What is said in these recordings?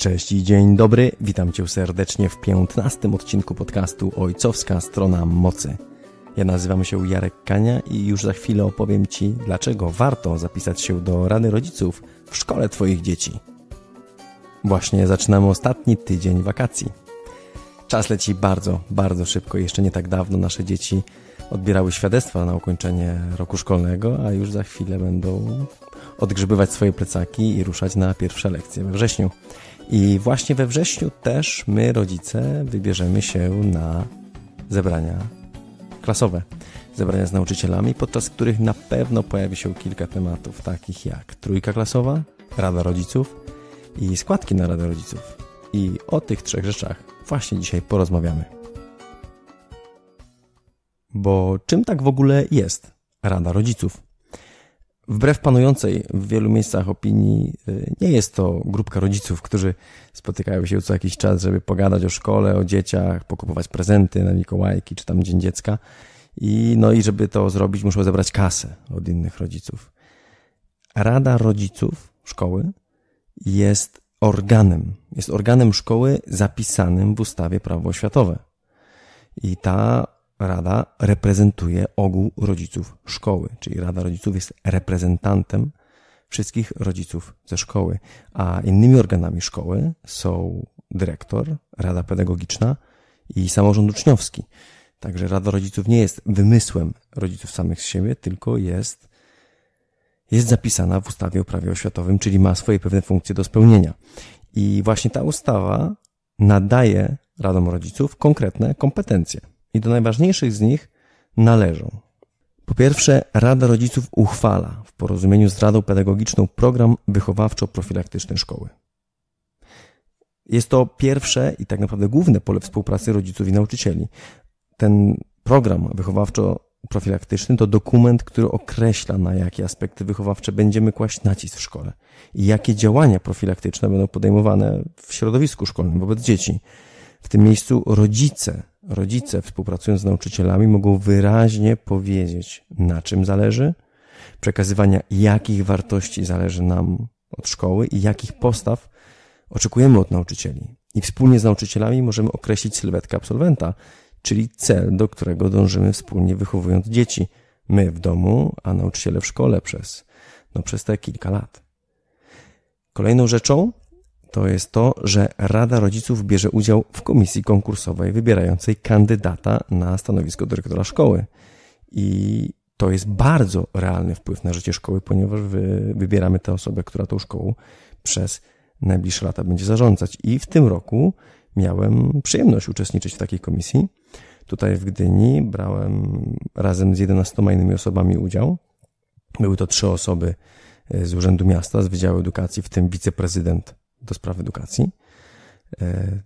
Cześć i dzień dobry, witam Cię serdecznie w 15 odcinku podcastu Ojcowska Strona Mocy. Ja nazywam się Jarek Kania i już za chwilę opowiem Ci, dlaczego warto zapisać się do Rady Rodziców w szkole Twoich dzieci. Właśnie zaczynamy ostatni tydzień wakacji. Czas leci bardzo, bardzo szybko. Jeszcze nie tak dawno nasze dzieci odbierały świadectwa na ukończenie roku szkolnego, a już za chwilę będą odgrzybywać swoje plecaki i ruszać na pierwsze lekcje we wrześniu. I właśnie we wrześniu też my, rodzice, wybierzemy się na zebrania klasowe. Zebrania z nauczycielami, podczas których na pewno pojawi się kilka tematów, takich jak trójka klasowa, rada rodziców i składki na radę rodziców. I o tych trzech rzeczach właśnie dzisiaj porozmawiamy. Bo czym tak w ogóle jest Rada Rodziców? Wbrew panującej w wielu miejscach opinii, y, nie jest to grupka rodziców, którzy spotykają się co jakiś czas, żeby pogadać o szkole, o dzieciach, pokupować prezenty na Mikołajki czy tam Dzień Dziecka. I, no i żeby to zrobić, muszą zebrać kasę od innych rodziców. Rada rodziców szkoły jest organem. Jest organem szkoły zapisanym w ustawie prawo oświatowe. I ta rada reprezentuje ogół rodziców szkoły, czyli Rada Rodziców jest reprezentantem wszystkich rodziców ze szkoły, a innymi organami szkoły są dyrektor, Rada Pedagogiczna i samorząd uczniowski. Także Rada Rodziców nie jest wymysłem rodziców samych z siebie, tylko jest, jest zapisana w ustawie o prawie oświatowym, czyli ma swoje pewne funkcje do spełnienia. I właśnie ta ustawa nadaje Radom Rodziców konkretne kompetencje. I do najważniejszych z nich należą. Po pierwsze, Rada Rodziców uchwala w porozumieniu z Radą Pedagogiczną program wychowawczo-profilaktyczny szkoły. Jest to pierwsze i tak naprawdę główne pole współpracy rodziców i nauczycieli. Ten program wychowawczo-profilaktyczny to dokument, który określa, na jakie aspekty wychowawcze będziemy kłaść nacisk w szkole i jakie działania profilaktyczne będą podejmowane w środowisku szkolnym wobec dzieci. W tym miejscu rodzice rodzice współpracując z nauczycielami mogą wyraźnie powiedzieć, na czym zależy, przekazywania jakich wartości zależy nam od szkoły i jakich postaw oczekujemy od nauczycieli. I wspólnie z nauczycielami możemy określić sylwetkę absolwenta, czyli cel, do którego dążymy wspólnie wychowując dzieci. My w domu, a nauczyciele w szkole przez, no, przez te kilka lat. Kolejną rzeczą to jest to, że Rada Rodziców bierze udział w komisji konkursowej wybierającej kandydata na stanowisko dyrektora szkoły. I to jest bardzo realny wpływ na życie szkoły, ponieważ wy, wybieramy tę osobę, która tą szkołą przez najbliższe lata będzie zarządzać. I w tym roku miałem przyjemność uczestniczyć w takiej komisji. Tutaj w Gdyni brałem razem z 11 innymi osobami udział. Były to trzy osoby e, z Urzędu Miasta, z Wydziału Edukacji, w tym wiceprezydent do spraw edukacji. E,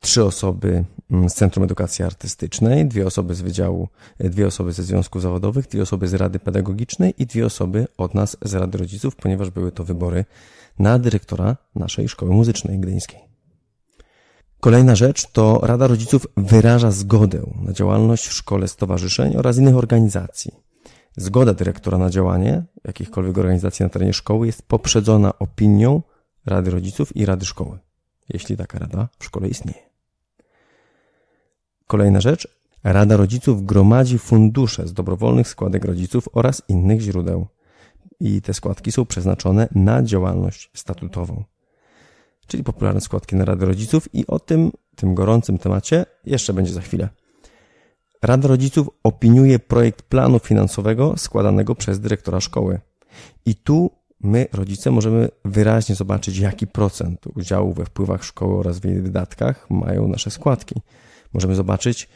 trzy osoby mm, z Centrum Edukacji Artystycznej, dwie osoby z Wydziału, e, dwie osoby ze Związków Zawodowych, dwie osoby z Rady Pedagogicznej i dwie osoby od nas z Rady Rodziców, ponieważ były to wybory na dyrektora naszej szkoły muzycznej gdyńskiej. Kolejna rzecz to Rada Rodziców wyraża zgodę na działalność w szkole stowarzyszeń oraz innych organizacji. Zgoda dyrektora na działanie jakichkolwiek organizacji na terenie szkoły jest poprzedzona opinią Rady Rodziców i Rady Szkoły, jeśli taka rada w szkole istnieje. Kolejna rzecz. Rada Rodziców gromadzi fundusze z dobrowolnych składek rodziców oraz innych źródeł. I te składki są przeznaczone na działalność statutową. Czyli popularne składki na rady Rodziców i o tym, tym gorącym temacie jeszcze będzie za chwilę. Rada Rodziców opiniuje projekt planu finansowego składanego przez dyrektora szkoły. I tu my, rodzice, możemy wyraźnie zobaczyć, jaki procent udziału we wpływach szkoły oraz w wydatkach mają nasze składki. Możemy zobaczyć,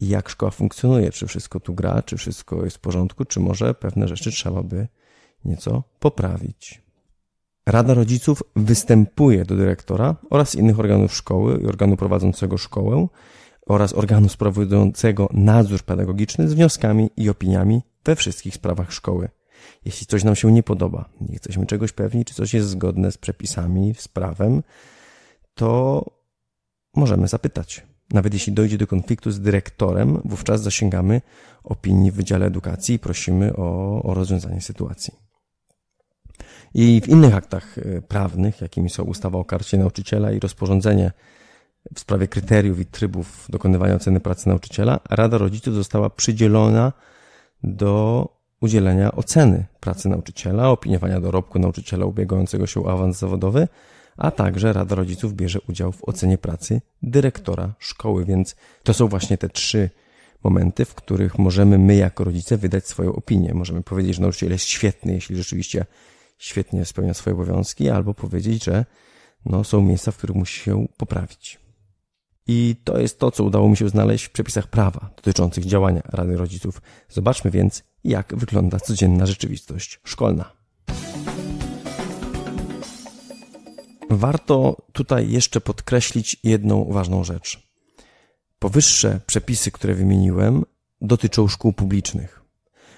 jak szkoła funkcjonuje, czy wszystko tu gra, czy wszystko jest w porządku, czy może pewne rzeczy trzeba by nieco poprawić. Rada rodziców występuje do dyrektora oraz innych organów szkoły i organu prowadzącego szkołę oraz organu sprawującego nadzór pedagogiczny z wnioskami i opiniami we wszystkich sprawach szkoły. Jeśli coś nam się nie podoba, nie jesteśmy czegoś pewni, czy coś jest zgodne z przepisami, z prawem, to możemy zapytać. Nawet jeśli dojdzie do konfliktu z dyrektorem, wówczas zasięgamy opinii w Wydziale Edukacji i prosimy o, o rozwiązanie sytuacji. I w innych aktach e, prawnych, jakimi są ustawa o karcie nauczyciela i rozporządzenie w sprawie kryteriów i trybów dokonywania oceny pracy nauczyciela, Rada Rodziców została przydzielona do udzielenia oceny pracy nauczyciela, opiniowania dorobku nauczyciela ubiegającego się o awans zawodowy, a także Rada Rodziców bierze udział w ocenie pracy dyrektora szkoły, więc to są właśnie te trzy momenty, w których możemy my jako rodzice wydać swoją opinię. Możemy powiedzieć, że nauczyciel jest świetny, jeśli rzeczywiście świetnie spełnia swoje obowiązki, albo powiedzieć, że no, są miejsca, w których musi się poprawić. I to jest to, co udało mi się znaleźć w przepisach prawa dotyczących działania Rady Rodziców. Zobaczmy więc, jak wygląda codzienna rzeczywistość szkolna. Warto tutaj jeszcze podkreślić jedną ważną rzecz. Powyższe przepisy, które wymieniłem, dotyczą szkół publicznych.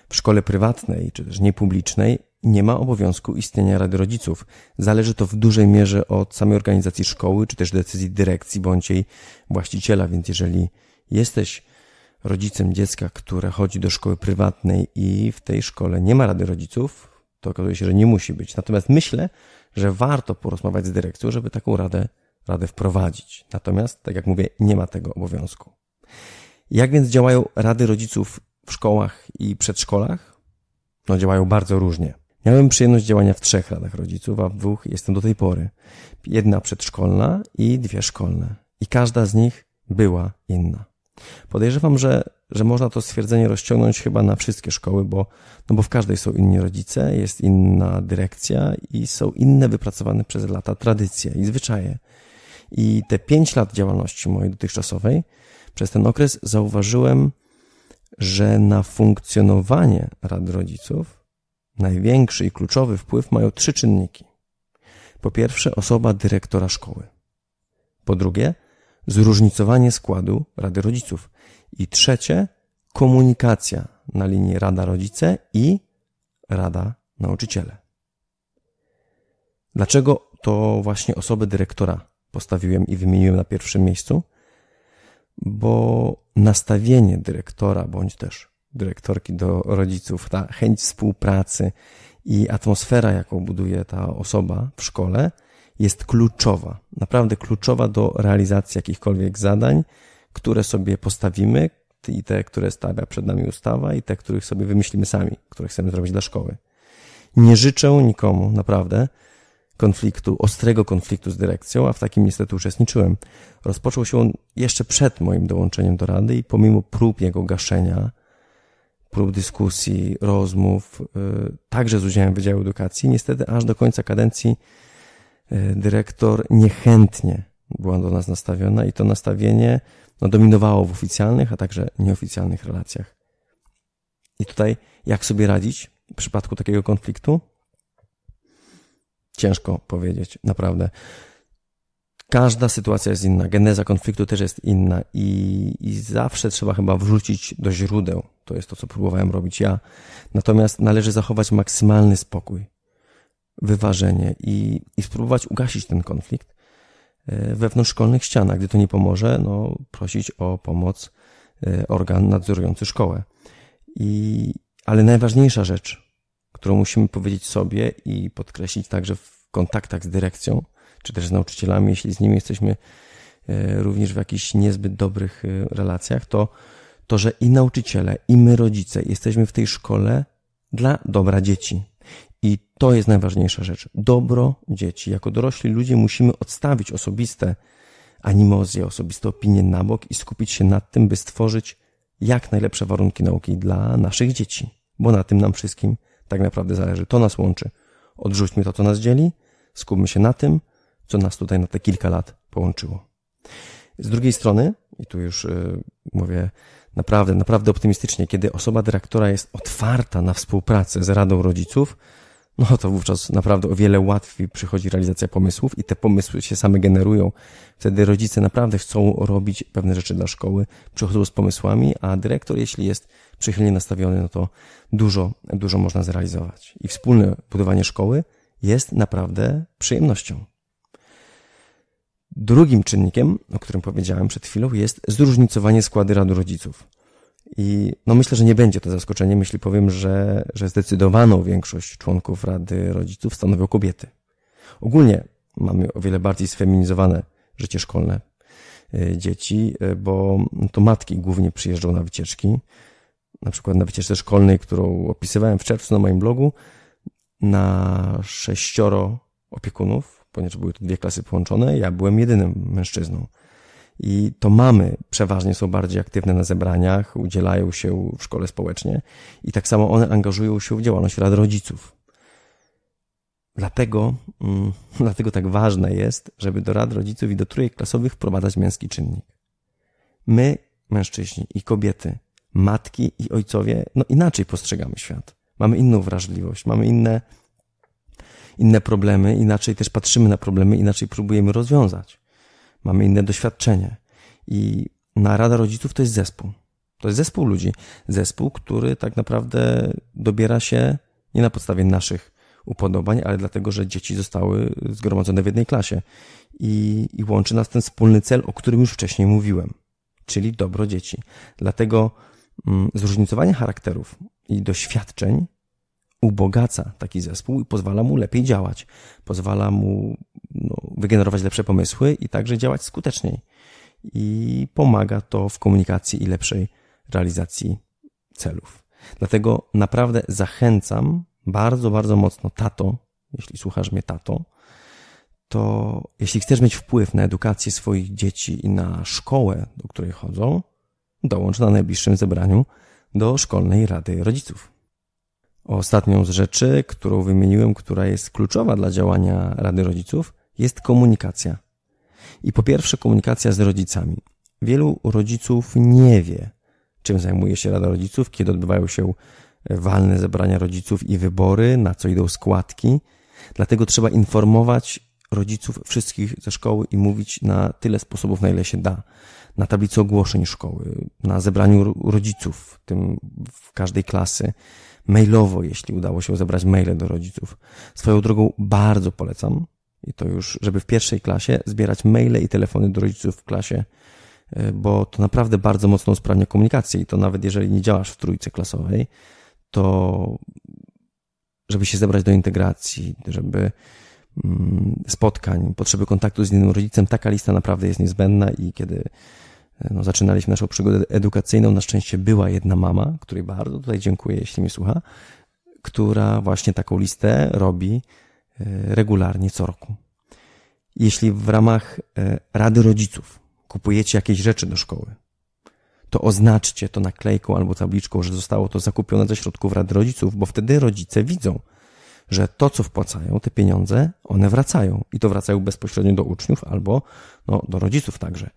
W szkole prywatnej czy też niepublicznej nie ma obowiązku istnienia Rady Rodziców. Zależy to w dużej mierze od samej organizacji szkoły, czy też decyzji dyrekcji bądź jej właściciela, więc jeżeli jesteś rodzicem dziecka, które chodzi do szkoły prywatnej i w tej szkole nie ma rady rodziców, to okazuje się, że nie musi być. Natomiast myślę, że warto porozmawiać z dyrekcją, żeby taką radę, radę wprowadzić. Natomiast, tak jak mówię, nie ma tego obowiązku. Jak więc działają rady rodziców w szkołach i przedszkolach? No, działają bardzo różnie. Miałem przyjemność działania w trzech radach rodziców, a w dwóch jestem do tej pory. Jedna przedszkolna i dwie szkolne. I każda z nich była inna. Podejrzewam, że, że można to stwierdzenie rozciągnąć chyba na wszystkie szkoły, bo, no bo w każdej są inni rodzice, jest inna dyrekcja i są inne wypracowane przez lata tradycje i zwyczaje. I te pięć lat działalności mojej dotychczasowej, przez ten okres zauważyłem, że na funkcjonowanie rad rodziców największy i kluczowy wpływ mają trzy czynniki. Po pierwsze, osoba dyrektora szkoły. Po drugie, zróżnicowanie składu Rady Rodziców. I trzecie, komunikacja na linii Rada Rodzice i Rada Nauczyciele. Dlaczego to właśnie osoby dyrektora postawiłem i wymieniłem na pierwszym miejscu? Bo nastawienie dyrektora bądź też dyrektorki do rodziców, ta chęć współpracy i atmosfera, jaką buduje ta osoba w szkole, jest kluczowa, naprawdę kluczowa do realizacji jakichkolwiek zadań, które sobie postawimy i te, które stawia przed nami ustawa i te, których sobie wymyślimy sami, które chcemy zrobić dla szkoły. Nie życzę nikomu, naprawdę, konfliktu, ostrego konfliktu z dyrekcją, a w takim niestety uczestniczyłem. Rozpoczął się on jeszcze przed moim dołączeniem do rady i pomimo prób jego gaszenia, prób dyskusji, rozmów, yy, także z udziałem Wydziału Edukacji, niestety aż do końca kadencji E, dyrektor niechętnie była do nas nastawiona i to nastawienie no, dominowało w oficjalnych, a także nieoficjalnych relacjach. I tutaj jak sobie radzić w przypadku takiego konfliktu? Ciężko powiedzieć, naprawdę. Każda sytuacja jest inna, geneza konfliktu też jest inna i, i zawsze trzeba chyba wrzucić do źródeł. To jest to, co próbowałem robić ja. Natomiast należy zachować maksymalny spokój wyważenie i, i spróbować ugasić ten konflikt e, wewnątrz szkolnych ścianach. Gdy to nie pomoże, no, prosić o pomoc e, organ nadzorujący szkołę. I, ale najważniejsza rzecz, którą musimy powiedzieć sobie i podkreślić także w kontaktach z dyrekcją, czy też z nauczycielami, jeśli z nimi jesteśmy e, również w jakichś niezbyt dobrych relacjach, to to, że i nauczyciele, i my rodzice jesteśmy w tej szkole dla dobra dzieci. I to jest najważniejsza rzecz. Dobro dzieci. Jako dorośli ludzie musimy odstawić osobiste animozje, osobiste opinie na bok i skupić się nad tym, by stworzyć jak najlepsze warunki nauki dla naszych dzieci. Bo na tym nam wszystkim tak naprawdę zależy. To nas łączy. Odrzućmy to, co nas dzieli, skupmy się na tym, co nas tutaj na te kilka lat połączyło. Z drugiej strony, i tu już yy, mówię naprawdę, naprawdę optymistycznie, kiedy osoba dyrektora jest otwarta na współpracę z Radą Rodziców, no to wówczas naprawdę o wiele łatwiej przychodzi realizacja pomysłów i te pomysły się same generują. Wtedy rodzice naprawdę chcą robić pewne rzeczy dla szkoły, przychodzą z pomysłami, a dyrektor, jeśli jest przychylnie nastawiony, no to dużo, dużo można zrealizować. I wspólne budowanie szkoły jest naprawdę przyjemnością. Drugim czynnikiem, o którym powiedziałem przed chwilą, jest zróżnicowanie składu rady rodziców. I no myślę, że nie będzie to zaskoczenie. jeśli powiem, że, że zdecydowaną większość członków Rady Rodziców stanowią kobiety. Ogólnie mamy o wiele bardziej sfeminizowane życie szkolne y, dzieci, y, bo to matki głównie przyjeżdżą na wycieczki. Na przykład na wycieczce szkolnej, którą opisywałem w czerwcu na moim blogu, na sześcioro opiekunów, ponieważ były to dwie klasy połączone, ja byłem jedynym mężczyzną i to mamy przeważnie są bardziej aktywne na zebraniach, udzielają się w szkole społecznie i tak samo one angażują się w działalność rad rodziców. Dlatego, mm, dlatego tak ważne jest, żeby do rad rodziców i do trójek klasowych wprowadzać męski czynnik. My, mężczyźni i kobiety, matki i ojcowie, no inaczej postrzegamy świat. Mamy inną wrażliwość, mamy inne, inne problemy, inaczej też patrzymy na problemy, inaczej próbujemy rozwiązać mamy inne doświadczenie. I na Rada Rodziców to jest zespół. To jest zespół ludzi. Zespół, który tak naprawdę dobiera się nie na podstawie naszych upodobań, ale dlatego, że dzieci zostały zgromadzone w jednej klasie. I, I łączy nas ten wspólny cel, o którym już wcześniej mówiłem, czyli dobro dzieci. Dlatego mm, zróżnicowanie charakterów i doświadczeń ubogaca taki zespół i pozwala mu lepiej działać. Pozwala mu no, wygenerować lepsze pomysły i także działać skuteczniej. I pomaga to w komunikacji i lepszej realizacji celów. Dlatego naprawdę zachęcam bardzo, bardzo mocno tato, jeśli słuchasz mnie tato, to jeśli chcesz mieć wpływ na edukację swoich dzieci i na szkołę, do której chodzą, dołącz na najbliższym zebraniu do Szkolnej Rady Rodziców. Ostatnią z rzeczy, którą wymieniłem, która jest kluczowa dla działania Rady Rodziców, jest komunikacja. I po pierwsze, komunikacja z rodzicami. Wielu rodziców nie wie, czym zajmuje się Rada Rodziców, kiedy odbywają się walne zebrania rodziców i wybory, na co idą składki. Dlatego trzeba informować rodziców wszystkich ze szkoły i mówić na tyle sposobów, na ile się da. Na tablicy ogłoszeń szkoły, na zebraniu rodziców, tym w każdej klasy mailowo, jeśli udało się zebrać maile do rodziców. Swoją drogą bardzo polecam, i to już, żeby w pierwszej klasie zbierać maile i telefony do rodziców w klasie, e, bo to naprawdę bardzo mocno usprawnia komunikację i to nawet jeżeli nie działasz w trójce klasowej, to żeby się zebrać do integracji, żeby mm, spotkań, potrzeby kontaktu z innym rodzicem, taka lista naprawdę jest niezbędna i kiedy E, no, zaczynaliśmy naszą przygodę edukacyjną. Na szczęście była jedna mama, której bardzo tutaj dziękuję, jeśli mi słucha, która właśnie taką listę robi e, regularnie co roku. Jeśli w ramach e, Rady Rodziców kupujecie jakieś rzeczy do szkoły, to oznaczcie to naklejką albo tabliczką, że zostało to zakupione ze środków Rady Rodziców, bo wtedy rodzice widzą, że to, co wpłacają, te pieniądze, one wracają. I to wracają bezpośrednio do uczniów albo no, do rodziców także.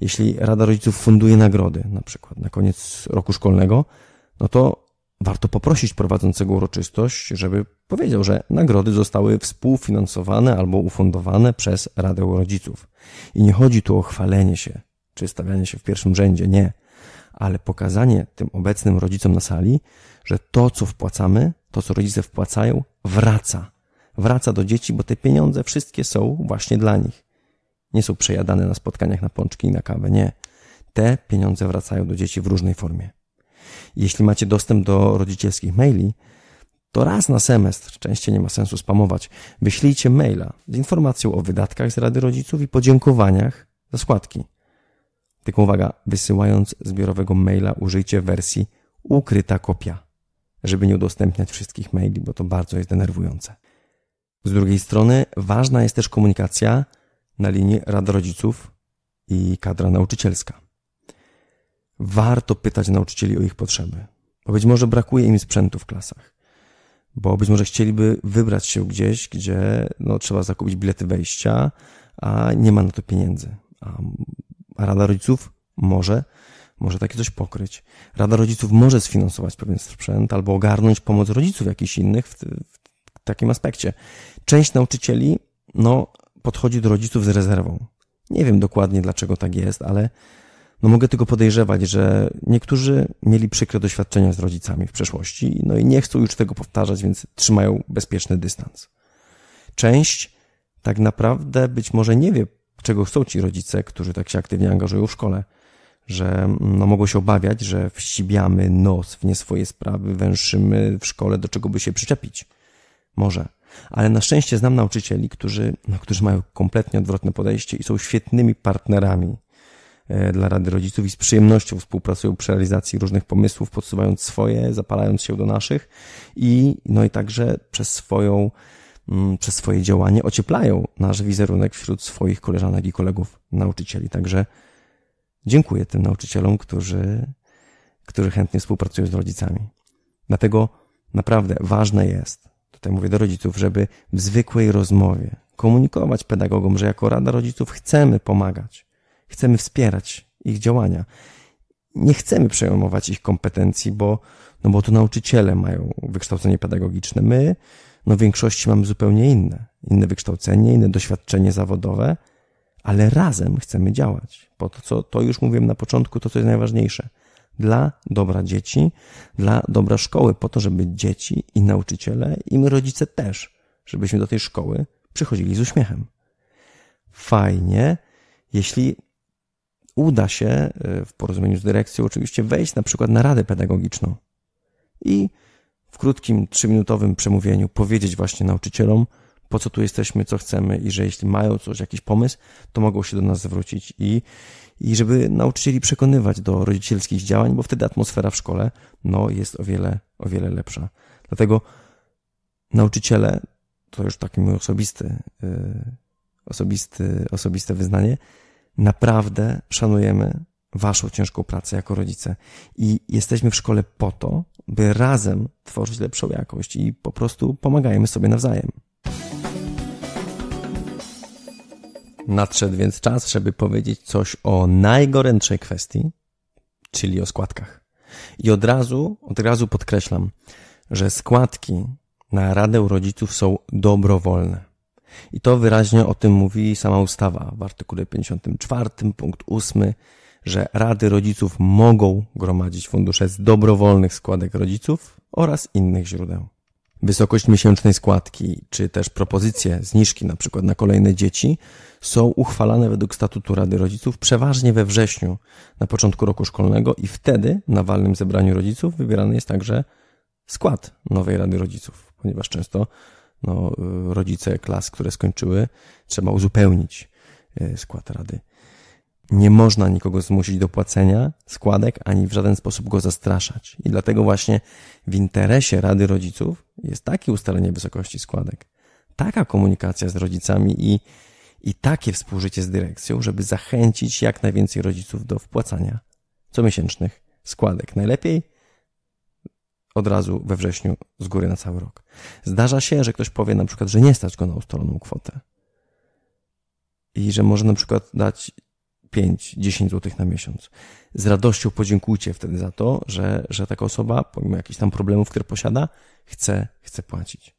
Jeśli Rada Rodziców funduje nagrody, na przykład na koniec roku szkolnego, no to warto poprosić prowadzącego uroczystość, żeby powiedział, że nagrody zostały współfinansowane albo ufundowane przez Radę Rodziców. I nie chodzi tu o chwalenie się czy stawianie się w pierwszym rzędzie, nie. Ale pokazanie tym obecnym rodzicom na sali, że to, co wpłacamy, to, co rodzice wpłacają, wraca. Wraca do dzieci, bo te pieniądze wszystkie są właśnie dla nich. Nie są przejadane na spotkaniach na pączki i na kawę, nie. Te pieniądze wracają do dzieci w różnej formie. Jeśli macie dostęp do rodzicielskich maili, to raz na semestr, częściej nie ma sensu spamować, wyślijcie maila z informacją o wydatkach z Rady Rodziców i podziękowaniach za składki. Tylko uwaga, wysyłając zbiorowego maila użyjcie wersji ukryta kopia żeby nie udostępniać wszystkich maili, bo to bardzo jest denerwujące. Z drugiej strony ważna jest też komunikacja na linii rad rodziców i kadra nauczycielska. Warto pytać nauczycieli o ich potrzeby, bo być może brakuje im sprzętu w klasach, bo być może chcieliby wybrać się gdzieś, gdzie no, trzeba zakupić bilety wejścia, a nie ma na to pieniędzy. A, a Rada Rodziców może może takie coś pokryć. Rada Rodziców może sfinansować pewien sprzęt albo ogarnąć pomoc rodziców jakichś innych w, w takim aspekcie. Część nauczycieli, no, podchodzi do rodziców z rezerwą. Nie wiem dokładnie dlaczego tak jest, ale no mogę tylko podejrzewać, że niektórzy mieli przykre doświadczenia z rodzicami w przeszłości, no i nie chcą już tego powtarzać, więc trzymają bezpieczny dystans. Część tak naprawdę być może nie wie, czego chcą ci rodzice, którzy tak się aktywnie angażują w szkole że mm, no, mogą się obawiać, że wsibiamy nos w nie swoje sprawy, węszymy w szkole, do czego by się przyczepić. Może. Ale na szczęście znam nauczycieli, którzy, no, którzy mają kompletnie odwrotne podejście i są świetnymi partnerami e, dla Rady Rodziców i z przyjemnością współpracują przy realizacji różnych pomysłów, podsuwając swoje, zapalając się do naszych i, no i także przez swoją, mm, przez swoje działanie ocieplają nasz wizerunek wśród swoich koleżanek i kolegów nauczycieli. Także Dziękuję tym nauczycielom, którzy, którzy chętnie współpracują z rodzicami. Dlatego naprawdę ważne jest, tutaj mówię do rodziców, żeby w zwykłej rozmowie komunikować pedagogom, że jako Rada Rodziców chcemy pomagać, chcemy wspierać ich działania. Nie chcemy przejmować ich kompetencji, bo, no bo to nauczyciele mają wykształcenie pedagogiczne. My, no w większości mamy zupełnie inne. Inne wykształcenie, inne doświadczenie zawodowe, ale razem chcemy działać. Po to, co to już mówiłem na początku, to co jest najważniejsze. Dla dobra dzieci, dla dobra szkoły, po to, żeby dzieci i nauczyciele, i my rodzice też, żebyśmy do tej szkoły przychodzili z uśmiechem. Fajnie, jeśli uda się y, w porozumieniu z dyrekcją oczywiście wejść na przykład na radę pedagogiczną i w krótkim, trzyminutowym przemówieniu powiedzieć właśnie nauczycielom, po co tu jesteśmy, co chcemy i że jeśli mają coś, jakiś pomysł, to mogą się do nas zwrócić i, i żeby nauczycieli przekonywać do rodzicielskich działań, bo wtedy atmosfera w szkole no, jest o wiele, o wiele lepsza. Dlatego nauczyciele, to już taki mój osobisty, yy, osobisty, osobiste wyznanie, naprawdę szanujemy waszą ciężką pracę jako rodzice i jesteśmy w szkole po to, by razem tworzyć lepszą jakość i po prostu pomagajmy sobie nawzajem. Nadszedł więc czas, żeby powiedzieć coś o najgorętszej kwestii, czyli o składkach. I od razu, od razu podkreślam, że składki na Radę Rodziców są dobrowolne. I to wyraźnie o tym mówi sama ustawa w artykule 54 punkt 8, że Rady Rodziców mogą gromadzić fundusze z dobrowolnych składek rodziców oraz innych źródeł wysokość miesięcznej składki, czy też propozycje zniżki na przykład na kolejne dzieci są uchwalane według statutu Rady Rodziców przeważnie we wrześniu, na początku roku szkolnego i wtedy na walnym zebraniu rodziców wybierany jest także skład nowej Rady Rodziców, ponieważ często no, y, rodzice klas, które skończyły, trzeba uzupełnić y, skład Rady nie można nikogo zmusić do płacenia składek ani w żaden sposób go zastraszać. I dlatego właśnie w interesie Rady Rodziców jest takie ustalenie wysokości składek, taka komunikacja z rodzicami i, i takie współżycie z dyrekcją, żeby zachęcić jak najwięcej rodziców do wpłacania comiesięcznych składek. Najlepiej od razu we wrześniu z góry na cały rok. Zdarza się, że ktoś powie na przykład, że nie stać go na ustaloną kwotę i że może na przykład dać 5-10 złotych na miesiąc. Z radością podziękujcie wtedy za to, że, że taka osoba, pomimo jakichś tam problemów, które posiada, chce, chce płacić.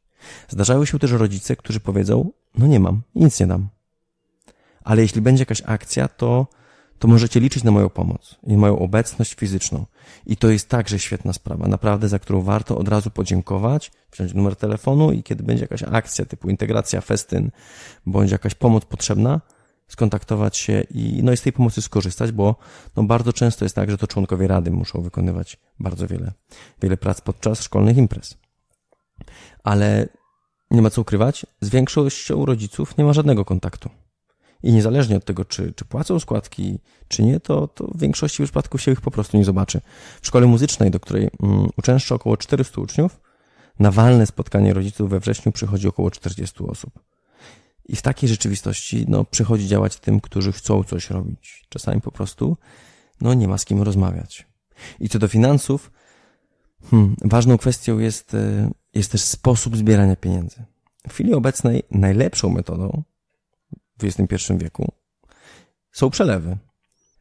Zdarzały się też rodzice, którzy powiedzą, no nie mam, nic nie dam. Ale jeśli będzie jakaś akcja, to, to możecie liczyć na moją pomoc i moją obecność fizyczną. I to jest także świetna sprawa, naprawdę, za którą warto od razu podziękować, wziąć numer telefonu i kiedy będzie jakaś akcja typu integracja, festyn, bądź jakaś pomoc potrzebna, skontaktować się i, no i z tej pomocy skorzystać, bo no bardzo często jest tak, że to członkowie rady muszą wykonywać bardzo wiele, wiele prac podczas szkolnych imprez. Ale nie ma co ukrywać, z większością rodziców nie ma żadnego kontaktu. I niezależnie od tego, czy, czy płacą składki, czy nie, to, to w większości przypadków się ich po prostu nie zobaczy. W szkole muzycznej, do której mm, uczęszcza około 400 uczniów, na walne spotkanie rodziców we wrześniu przychodzi około 40 osób. I w takiej rzeczywistości no, przychodzi działać tym, którzy chcą coś robić. Czasami po prostu no, nie ma z kim rozmawiać. I co do finansów, hmm, ważną kwestią jest, e, jest też sposób zbierania pieniędzy. W chwili obecnej najlepszą metodą w XXI wieku są przelewy.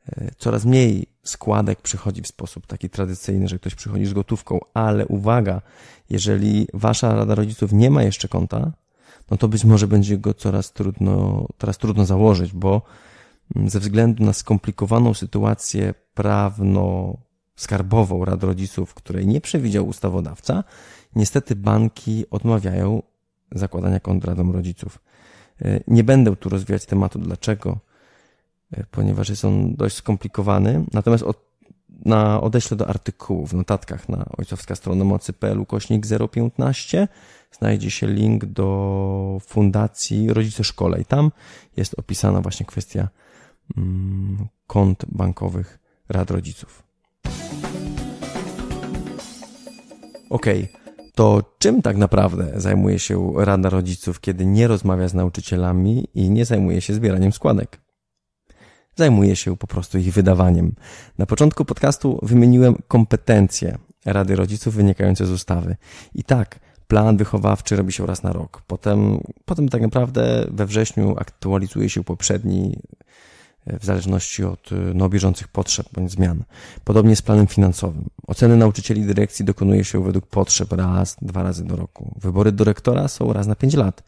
E, coraz mniej składek przychodzi w sposób taki tradycyjny, że ktoś przychodzi z gotówką, ale uwaga, jeżeli wasza Rada Rodziców nie ma jeszcze konta, no to być może będzie go coraz trudno, teraz trudno założyć, bo mm, ze względu na skomplikowaną sytuację prawno-skarbową rad rodziców, której nie przewidział ustawodawca, niestety banki odmawiają zakładania kont radom rodziców. E, nie będę tu rozwijać tematu dlaczego, e, ponieważ jest on dość skomplikowany, natomiast od, na, odeślę do artykułu w notatkach na ojcowska strona mocy.pl kośnik 015 znajdzie się link do Fundacji Rodzice Szkole i tam jest opisana właśnie kwestia mm, kont bankowych rad rodziców. Ok, to czym tak naprawdę zajmuje się Rada Rodziców, kiedy nie rozmawia z nauczycielami i nie zajmuje się zbieraniem składek? Zajmuje się po prostu ich wydawaniem. Na początku podcastu wymieniłem kompetencje Rady Rodziców wynikające z ustawy. I tak, plan wychowawczy robi się raz na rok. Potem, potem tak naprawdę we wrześniu aktualizuje się poprzedni e, w zależności od e, no, bieżących potrzeb bądź zmian. Podobnie z planem finansowym. Oceny nauczycieli dyrekcji dokonuje się według potrzeb raz, dwa razy do roku. Wybory dyrektora są raz na pięć lat.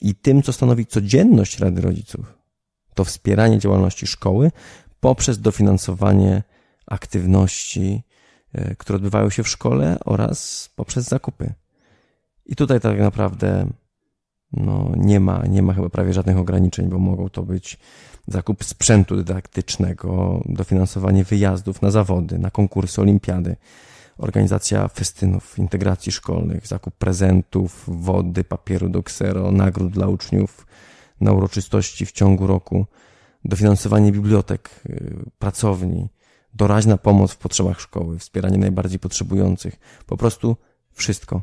I tym, co stanowi codzienność Rady Rodziców, to wspieranie działalności szkoły poprzez dofinansowanie aktywności, e, które odbywają się w szkole oraz poprzez zakupy. I tutaj tak naprawdę no, nie, ma, nie ma chyba prawie żadnych ograniczeń, bo mogą to być zakup sprzętu dydaktycznego, dofinansowanie wyjazdów na zawody, na konkursy, olimpiady, organizacja festynów, integracji szkolnych, zakup prezentów, wody, papieru do ksero, nagród dla uczniów na uroczystości w ciągu roku, dofinansowanie bibliotek, y, pracowni, doraźna pomoc w potrzebach szkoły, wspieranie najbardziej potrzebujących, po prostu wszystko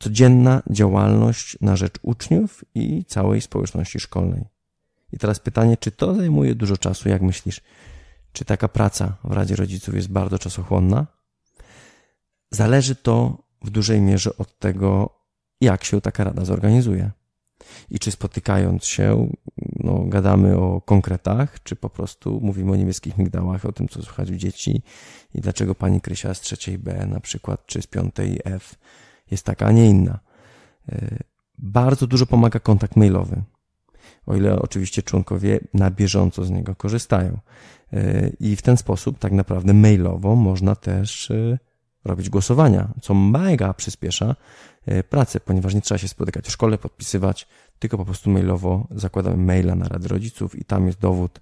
codzienna działalność na rzecz uczniów i całej społeczności szkolnej. I teraz pytanie, czy to zajmuje dużo czasu, jak myślisz? Czy taka praca w Radzie Rodziców jest bardzo czasochłonna? Zależy to w dużej mierze od tego, jak się taka rada zorganizuje. I czy spotykając się, no, gadamy o konkretach, czy po prostu mówimy o niebieskich migdałach, o tym, co słychać u dzieci i dlaczego pani Krysia z trzeciej B na przykład, czy z piątej F jest taka, a nie inna. E, bardzo dużo pomaga kontakt mailowy. O ile oczywiście członkowie na bieżąco z niego korzystają. E, I w ten sposób, tak naprawdę, mailowo można też e, robić głosowania, co mega przyspiesza pracę, ponieważ nie trzeba się spotykać w szkole, podpisywać, tylko po prostu mailowo zakładamy maila na Radę Rodziców i tam jest dowód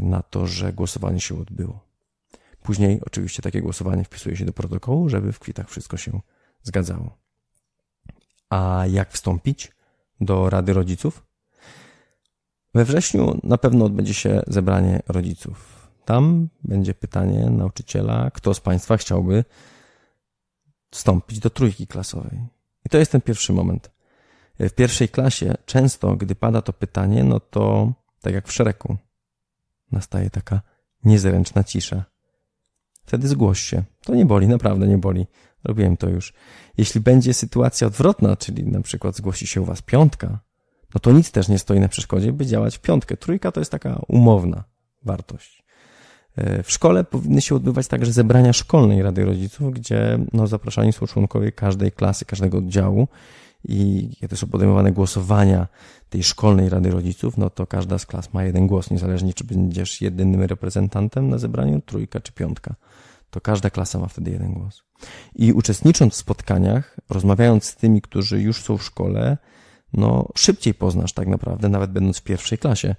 na to, że głosowanie się odbyło. Później oczywiście takie głosowanie wpisuje się do protokołu, żeby w kwitach wszystko się zgadzało. A jak wstąpić do Rady Rodziców? We wrześniu na pewno odbędzie się zebranie rodziców. Tam będzie pytanie nauczyciela, kto z Państwa chciałby wstąpić do trójki klasowej. I to jest ten pierwszy moment. W pierwszej klasie często, gdy pada to pytanie, no to tak jak w szeregu, nastaje taka niezręczna cisza. Wtedy zgłoś się. To nie boli, naprawdę nie boli. Robiłem to już. Jeśli będzie sytuacja odwrotna, czyli na przykład zgłosi się u was piątka, no to nic też nie stoi na przeszkodzie, by działać w piątkę. Trójka to jest taka umowna wartość. E, w szkole powinny się odbywać także zebrania szkolnej Rady Rodziców, gdzie no, zapraszani są członkowie każdej klasy, każdego oddziału i kiedy są podejmowane głosowania tej szkolnej Rady Rodziców, no to każda z klas ma jeden głos, niezależnie czy będziesz jedynym reprezentantem na zebraniu, trójka czy piątka to każda klasa ma wtedy jeden głos. I uczestnicząc w spotkaniach, rozmawiając z tymi, którzy już są w szkole, no szybciej poznasz tak naprawdę, nawet będąc w pierwszej klasie,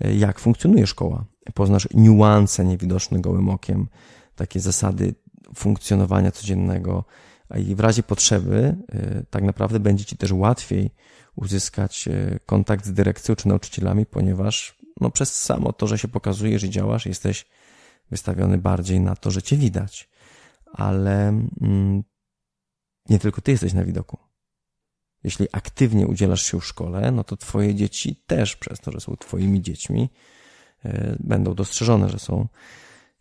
e, jak funkcjonuje szkoła. Poznasz niuanse niewidoczne gołym okiem, takie zasady funkcjonowania codziennego, i w razie potrzeby e, tak naprawdę będzie ci też łatwiej uzyskać e, kontakt z dyrekcją czy nauczycielami, ponieważ no, przez samo to, że się pokazujesz i działasz, jesteś wystawiony bardziej na to, że cię widać, ale mm, nie tylko ty jesteś na widoku. Jeśli aktywnie udzielasz się w szkole, no to twoje dzieci też przez to, że są twoimi dziećmi, e, będą dostrzeżone, że są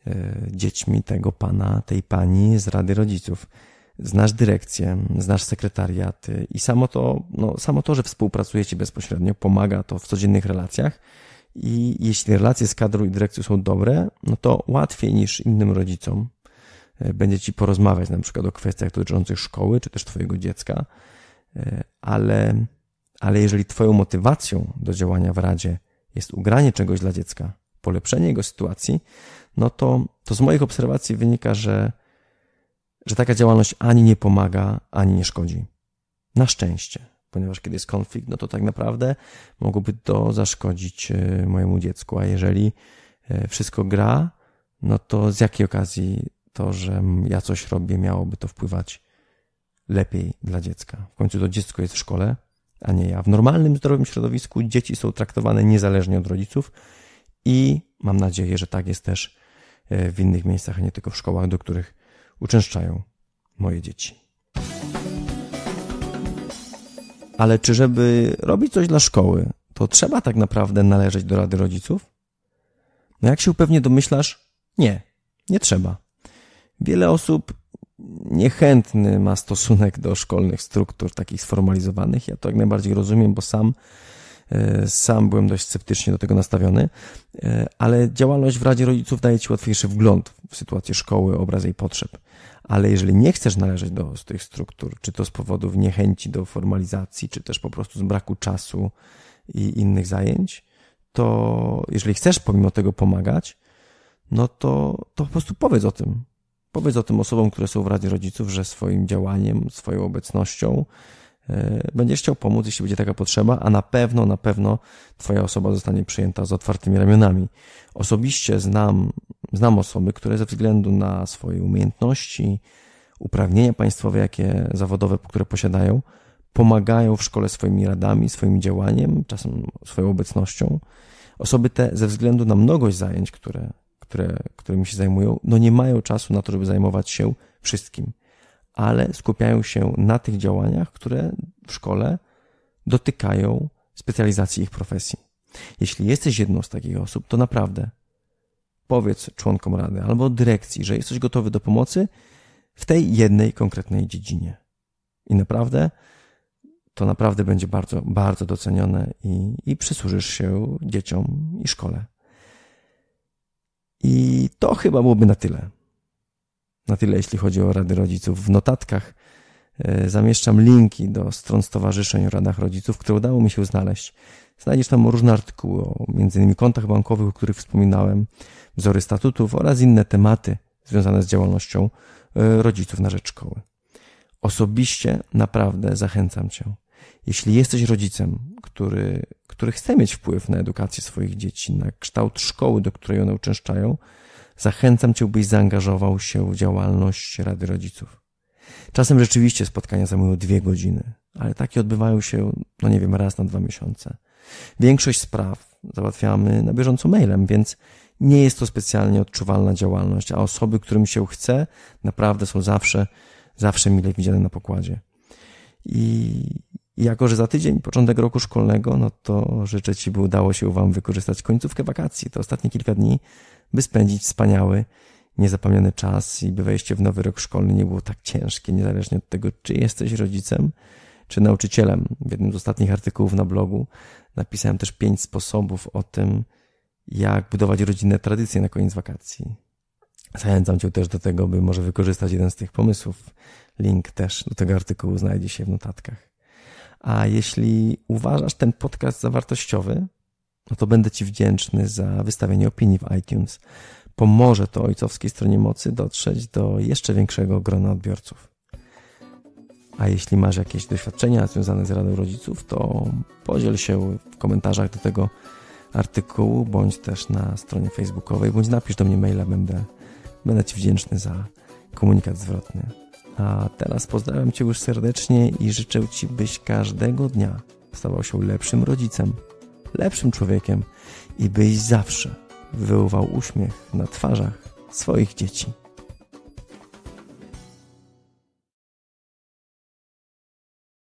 e, dziećmi tego pana, tej pani z Rady Rodziców. Znasz dyrekcję, znasz sekretariaty i samo to, no, samo to, że współpracujecie bezpośrednio, pomaga to w codziennych relacjach, i jeśli relacje z kadrą i dyrekcją są dobre, no to łatwiej niż innym rodzicom e, będzie ci porozmawiać na przykład o kwestiach dotyczących szkoły czy też twojego dziecka, e, ale, ale jeżeli twoją motywacją do działania w radzie jest ugranie czegoś dla dziecka, polepszenie jego sytuacji, no to, to z moich obserwacji wynika, że, że taka działalność ani nie pomaga, ani nie szkodzi. Na szczęście ponieważ kiedy jest konflikt, no to tak naprawdę mogłoby to zaszkodzić e, mojemu dziecku. A jeżeli e, wszystko gra, no to z jakiej okazji to, że ja coś robię, miałoby to wpływać lepiej dla dziecka? W końcu to dziecko jest w szkole, a nie ja. W normalnym, zdrowym środowisku dzieci są traktowane niezależnie od rodziców i mam nadzieję, że tak jest też e, w innych miejscach, a nie tylko w szkołach, do których uczęszczają moje dzieci. Ale czy żeby robić coś dla szkoły, to trzeba tak naprawdę należeć do Rady Rodziców? No jak się pewnie domyślasz, nie, nie trzeba. Wiele osób niechętny ma stosunek do szkolnych struktur takich sformalizowanych. Ja to jak najbardziej rozumiem, bo sam e, sam byłem dość sceptycznie do tego nastawiony, e, ale działalność w Radzie Rodziców daje Ci łatwiejszy wgląd w sytuację szkoły, obraz jej potrzeb ale jeżeli nie chcesz należeć do z tych struktur, czy to z powodów niechęci do formalizacji, czy też po prostu z braku czasu i innych zajęć, to jeżeli chcesz pomimo tego pomagać, no to, to po prostu powiedz o tym. Powiedz o tym osobom, które są w Radzie Rodziców, że swoim działaniem, swoją obecnością, E, będziesz chciał pomóc, jeśli będzie taka potrzeba, a na pewno, na pewno Twoja osoba zostanie przyjęta z otwartymi ramionami. Osobiście znam, znam osoby, które ze względu na swoje umiejętności, uprawnienia państwowe, jakie zawodowe, które posiadają, pomagają w szkole swoimi radami, swoim działaniem, czasem swoją obecnością. Osoby te ze względu na mnogość zajęć, które, które, którymi się zajmują, no nie mają czasu na to, żeby zajmować się wszystkim ale skupiają się na tych działaniach, które w szkole dotykają specjalizacji ich profesji. Jeśli jesteś jedną z takich osób, to naprawdę powiedz członkom rady albo dyrekcji, że jesteś gotowy do pomocy w tej jednej konkretnej dziedzinie. I naprawdę to naprawdę będzie bardzo, bardzo docenione i, i przysłużysz się dzieciom i szkole. I to chyba byłoby na tyle. Na tyle, jeśli chodzi o Rady Rodziców. W notatkach e, zamieszczam linki do stron stowarzyszeń o Radach Rodziców, które udało mi się znaleźć. Znajdziesz tam różne artykuły o m.in. kontach bankowych, o których wspominałem, wzory statutów oraz inne tematy związane z działalnością e, rodziców na rzecz szkoły. Osobiście naprawdę zachęcam Cię. Jeśli jesteś rodzicem, który, który chce mieć wpływ na edukację swoich dzieci, na kształt szkoły, do której one uczęszczają, Zachęcam Cię, byś zaangażował się w działalność Rady Rodziców. Czasem rzeczywiście spotkania zajmują dwie godziny, ale takie odbywają się, no nie wiem, raz na dwa miesiące. Większość spraw załatwiamy na bieżąco mailem, więc nie jest to specjalnie odczuwalna działalność, a osoby, którym się chce, naprawdę są zawsze, zawsze mile widziane na pokładzie. I, jako, że za tydzień, początek roku szkolnego, no to życzę Ci, by udało się Wam wykorzystać końcówkę wakacji, te ostatnie kilka dni by spędzić wspaniały, niezapomniany czas i by wejście w nowy rok szkolny nie było tak ciężkie, niezależnie od tego, czy jesteś rodzicem, czy nauczycielem. W jednym z ostatnich artykułów na blogu napisałem też pięć sposobów o tym, jak budować rodzinne tradycje na koniec wakacji. Zachęcam Cię też do tego, by może wykorzystać jeden z tych pomysłów. Link też do tego artykułu znajdzie się w notatkach. A jeśli uważasz ten podcast za wartościowy, no to będę Ci wdzięczny za wystawienie opinii w iTunes. Pomoże to ojcowskiej stronie mocy dotrzeć do jeszcze większego grona odbiorców. A jeśli masz jakieś doświadczenia związane z Radą Rodziców, to podziel się w komentarzach do tego artykułu, bądź też na stronie facebookowej, bądź napisz do mnie maila, będę, będę Ci wdzięczny za komunikat zwrotny. A teraz pozdrawiam Cię już serdecznie i życzę Ci, byś każdego dnia stawał się lepszym rodzicem lepszym człowiekiem i byś zawsze wywoływał uśmiech na twarzach swoich dzieci.